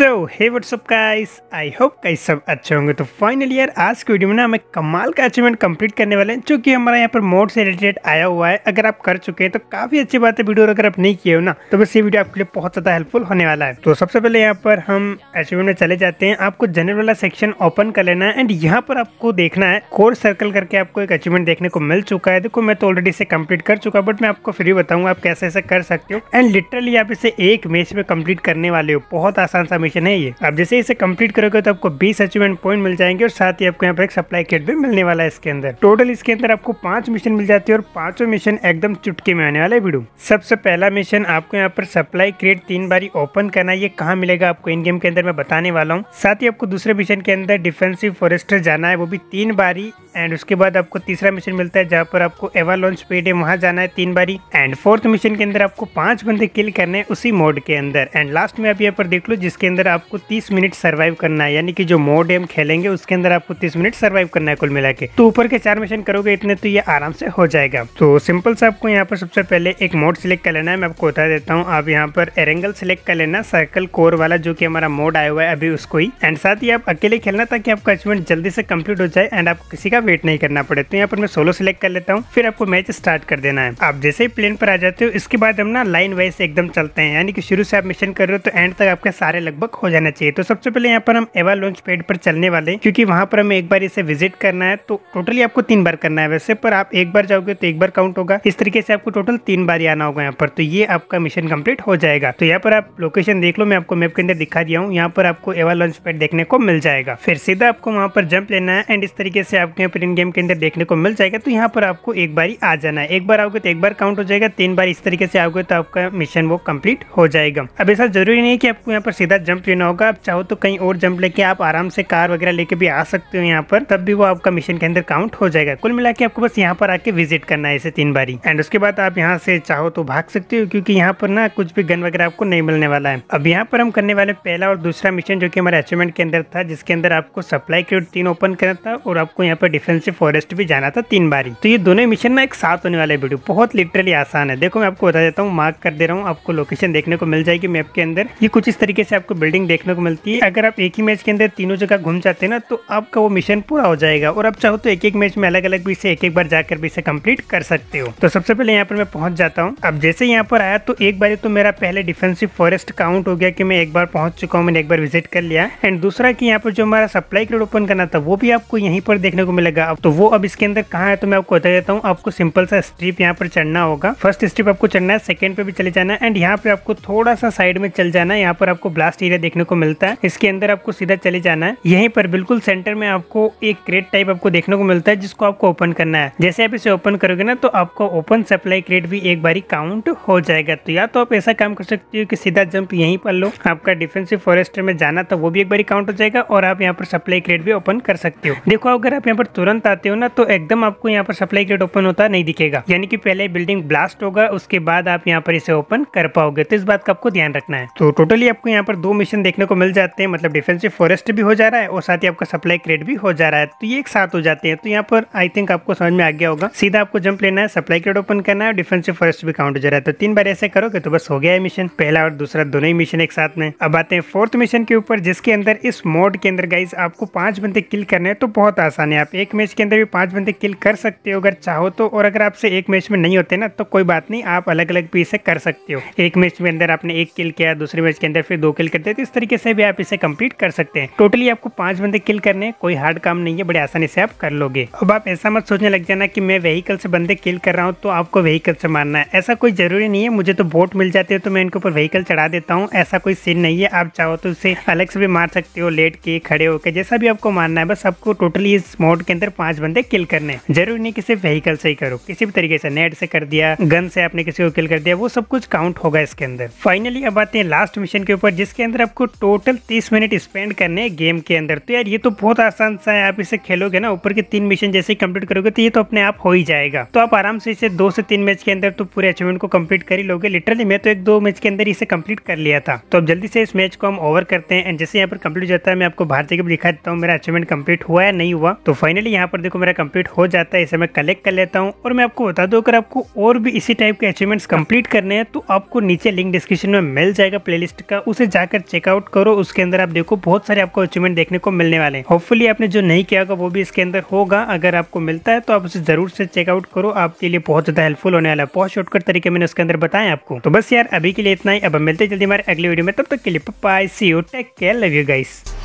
so hey what's up guys I hope guys सब अच्छे होंगे तो फाइनली यार आज की वीडियो में ना हमें कमाल का अचीवमेंट कंप्लीट करने वाले हैं जो कि हमारा यहाँ पर मोड से रिलेटेड आया हुआ है अगर आप कर चुके हैं तो काफी अच्छी बात है वीडियो अगर आप नहीं किए हो ना तो बस ये वीडियो आपके लिए बहुत ज्यादा हेल्पफुल होने वाला है तो सबसे पहले यहाँ पर हम अचीवमेंट में चले जाते हैं आपको जनरल वाला सेक्शन ओपन कर लेना है एंड यहाँ पर आपको देखना है कोर सर्कल करके आपको एक अचीवमेंट देखने को मिल चुका है देखो मैं तो ऑलरेडी इसे कम्प्लीट कर चुका बट मैं आपको फिर भी बताऊंगा आप कैसे ऐसे कर सकते हो एंड लिटरली आप इसे एक मैच में कम्प्लीट करने वाले हो बहुत आसान सा क्वेश्चन है ये आप जैसे इसे कंप्लीट करोगे तो आपको बीस अचीवमेंट पॉइंट मिल जाएंगे और साथ ही आपको यहाँ पर एक सप्लाई किट भी मिलने वाला है इसके अंदर टोटल इसके अंदर आपको पांच मिशन मिल जाती है और पांचों मिशन एकदम चुटके में आने वाला है वीडियो सबसे पहला मिशन आपको यहाँ पर सप्लाई क्रिएट तीन बारी ओपन करना ये कहाँ मिलेगा आपको इन गेम के अंदर मैं बताने वाला हूँ साथ ही आपको दूसरे मिशन के अंदर डिफेंसिव फॉरेस्टर जाना है वो भी तीन बारी एंड उसके बाद आपको तीसरा मिशन मिलता है जहाँ पर आपको एवा लॉन्च पेड है वहाँ जाना है तीन बारी एंड फोर्थ मिशन के अंदर आपको पांच बंदे किल करने हैं उसी मोड के अंदर एंड लास्ट में आप यहाँ पर देख लो जिसके अंदर आपको तीस मिनट सर्वाइव करना है यानी कि जो मोड हम खेलेंगे उसके अंदर आपको तीस मिनट सर्वाइव करना है कुल मिला के तो ऊपर के चार मिशन करोगे इतने तो ये आराम से हो जाएगा तो सिंपल से आपको यहाँ पर सबसे पहले एक मोड सिलेक्ट कर लेना है मैं आपको बता देता हूँ आप यहाँ पर एरेंगल सिलेक्ट कर लेना सर्कल कोर वाला जो की हमारा मोड आया हुआ है अभी उसको ही एंड साथ ही आप अकेले खेलना ताकि आपका अचीवमेंट जल्दी से कम्प्लीट हो जाए एंड आप किसी का का वेट नहीं करना पड़े तो यहाँ पर मैं सोलो सिलेक्ट कर लेता हूँ फिर आपको मैच स्टार्ट कर देना है आप जैसे ही प्लेन पर आ जाते हो इसके बाद हम ना लाइन वाइज एकदम चलते हैं यानी कि शुरू से आप मिशन कर रहे हो तो एंड तक आपके सारे लगभग हो जाना चाहिए तो सबसे पहले यहाँ पर हम एवा लॉन्च पेड पर चलने वाले क्यूँकी वहाँ पर हमें एक बार इसे विजिट करना है तो टोटली आपको तीन बार करना है वैसे पर आप एक बार जाओगे तो एक बार काउंट होगा इस तरीके से आपको टोटल तीन बार आना होगा यहाँ पर तो ये आपका मिशन कम्प्लीट हो जाएगा तो यहाँ पर आप लोकेशन देख लो मैं आपको मैप के अंदर दिखा दिया हूँ यहाँ पर आपको एवा लॉन्च पेड देखने को मिल जाएगा फिर सीधा आपको वहाँ पर जंप लेना है एंड इस तरीके से आपके ओपिनियन गेम के अंदर देखने को मिल जाएगा तो यहाँ पर आपको एक बार ही आ जाना है एक बार आओगे तो एक बार काउंट हो जाएगा तीन बार इस तरीके से आओगे तो आपका मिशन वो कम्प्लीट हो जाएगा अब ऐसा जरूरी नहीं कि आपको यहाँ पर सीधा जंप लेना होगा आप चाहो तो कहीं और जंप लेके आप आराम से कार वगैरह लेके भी आ सकते हो यहाँ पर तब भी वो आपका मिशन के अंदर काउंट हो जाएगा कुल मिला आपको बस यहाँ पर आके विजिट करना है इसे तीन बारी एंड उसके बाद आप यहाँ से चाहो तो भाग सकते हो क्योंकि यहाँ पर ना कुछ भी गन वगैरह आपको नहीं मिलने वाला है अब यहाँ पर हम करने वाले पहला और दूसरा मिशन जो कि हमारे अचीवमेंट के अंदर था जिसके अंदर आपको सप्लाई क्रेड तीन ओपन करना था और आपको यहाँ पर डिफेंसिव फॉरेस्ट भी जाना था तीन बारी तो ये दोनों मिशन ना एक साथ होने वाले वीडियो बहुत लिटरली आसान है देखो मैं आपको बता देता हूँ मार्क कर दे रहा हूँ आपको लोकेशन देखने को मिल जाएगी मैप के अंदर ये कुछ इस तरीके से आपको बिल्डिंग देखने को मिलती है अगर आप एक ही मैच के अंदर तीनों जगह घूम जाते ना तो आपका वो मिशन पूरा हो जाएगा और आप चाहो तो एक एक मैच में अलग अलग भी इसे एक एक बार जाकर भी इसे कंप्लीट कर सकते हो तो सबसे पहले यहाँ पर मैं पहुंच जाता हूँ अब जैसे यहाँ पर आया तो एक बार तो मेरा पहले डिफेंसिव फॉरेस्ट काउंट हो गया कि मैं एक बार पहुंच चुका हूँ मैंने एक बार विजिट कर लिया एंड दूसरा कि यहाँ पर जो हमारा सप्लाई क्रेड ओपन करना था वो भी आपको यहीं पर देखने को मिला लगा अब तो वो अब इसके अंदर कहाँ है तो मैं आपको बता देता हूँ आपको सिंपल सा स्ट्रिप यहाँ पर चढ़ना होगा फर्स्ट स्ट्रिप आपको चढ़ना है सेकंड पे भी चले जाना है एंड यहाँ पे आपको थोड़ा सा साइड में चल जाना है यहाँ पर आपको ब्लास्ट एरिया देखने को मिलता है इसके अंदर आपको सीधा चले जाना है यहीं पर बिल्कुल सेंटर में आपको एक क्रेट टाइप आपको देखने को मिलता है जिसको आपको ओपन करना है जैसे आप इसे ओपन करोगे ना तो आपको ओपन सप्लाई क्रेट भी एक बारी काउंट हो जाएगा तो या तो आप ऐसा काम कर सकते हो कि सीधा जंप यहीं पर लो आपका डिफेंसिव फॉरेस्टर में जाना था वो भी एक बार काउंट हो जाएगा और आप यहाँ पर सप्लाई क्रेट भी ओपन कर सकते हो देखो अगर आप यहाँ पर तुरंत आते हो ना तो एकदम आपको यहाँ पर सप्लाई गेट ओपन होता नहीं दिखेगा यानी कि पहले बिल्डिंग ब्लास्ट होगा उसके बाद आप यहाँ पर इसे ओपन कर पाओगे तो इस बात का आपको ध्यान रखना है तो टोटली आपको यहाँ पर दो मिशन देखने को मिल जाते हैं मतलब डिफेंसिव फॉरेस्ट भी हो जा रहा है और साथ ही आपका सप्लाई क्रेट भी हो जा रहा है तो ये एक साथ हो जाते हैं तो यहाँ पर आई थिंक आपको समझ में आ गया होगा सीधा आपको जंप लेना है सप्लाई क्रेट ओपन करना है डिफेंसिव फॉरेस्ट भी काउंट हो जा रहा है तो तीन बार ऐसे करोगे तो बस हो गया है मिशन पहला और दूसरा दोनों ही मिशन एक साथ में अब आते हैं फोर्थ मिशन के ऊपर जिसके अंदर इस मोड के अंदर गाइज आपको पांच बंदे किल करने हैं तो बहुत आसान है आप एक एक मैच के अंदर भी पांच बंदे किल कर सकते हो अगर चाहो तो और अगर आपसे एक मैच में नहीं होते ना तो कोई बात नहीं आप अलग अलग भी इसे कर सकते हो एक मैच में अंदर आपने एक किल किया दूसरे मैच के अंदर फिर दो किल करते तो इस तरीके से भी आप इसे कम्प्लीट कर सकते हैं टोटली आपको पांच बंदे किल करने कोई हार्ड काम नहीं है बड़े आसानी से आप कर लोगे अब आप ऐसा मत सोचने लग जाना की मैं वहीकल से बंदे किल कर रहा हूँ तो आपको वहीकल से मारना है ऐसा कोई जरूरी नहीं है मुझे तो बोट मिल जाते है तो मैं इनके ऊपर व्हीकल चढ़ा देता हूँ ऐसा कोई सीन नहीं है आप चाहो तो इसे अलग से भी मार सकते हो लेट के खड़े होकर जैसा भी आपको मारना है बस आपको टोटली इस मोड के अंदर पांच बंदे किल करने जरूरी नहीं किसी व्हीकल से ही करो किसी भी तरीके से नेट से कर दिया गन से आपने किसी को किल कर दिया वो सब कुछ काउंट होगा इसके अंदर फाइनली अब आते हैं लास्ट मिशन के ऊपर जिसके अंदर आपको टोटल तीस मिनट स्पेंड करने गेम के अंदर तो यार ये तो बहुत आसान सा है आप इसे खेलोगे ना ऊपर के तीन मिशन जैसे ही कम्प्लीट करोगे तो ये तो अपने आप हो ही जाएगा तो आप आराम से इसे दो से तीन मैच के अंदर तो पूरे अचीवमेंट को कम्प्लीट कर ही लोगे लिटरली मैं तो एक दो मैच के अंदर इसे कम्प्लीट कर लिया था तो अब जल्दी से इस मैच को हम ओवर करते हैं एंड जैसे यहाँ पर कम्प्लीट जाता है मैं आपको भारतीय के दिखा देता हूँ मेरा अचीवमेंट कम्प्लीट हुआ या नहीं हुआ तो फाइनली फाइनली यहाँ पर देखो मेरा कंप्लीट हो जाता है इसे मैं कलेक्ट कर लेता हूँ और मैं आपको बता दूँ अगर आपको और भी इसी टाइप के अचीवमेंट्स कंप्लीट करने हैं तो आपको नीचे लिंक डिस्क्रिप्शन में मिल जाएगा प्लेलिस्ट का उसे जाकर चेकआउट करो उसके अंदर आप देखो बहुत सारे आपको अचीवमेंट देखने को मिलने वाले हैं होपफुली आपने जो नहीं किया होगा वो भी इसके अंदर होगा अगर आपको मिलता है तो आप उसे जरूर से चेकआउट करो आपके लिए बहुत ज्यादा हेल्पफुल होने वाला है बहुत शॉर्टकट तरीके मैंने उसके अंदर बताया आपको तो बस यार अभी के लिए इतना ही अब मिलते जल्दी हमारे अगले वीडियो में तब तक के लिए पप्पा see you take care love you guys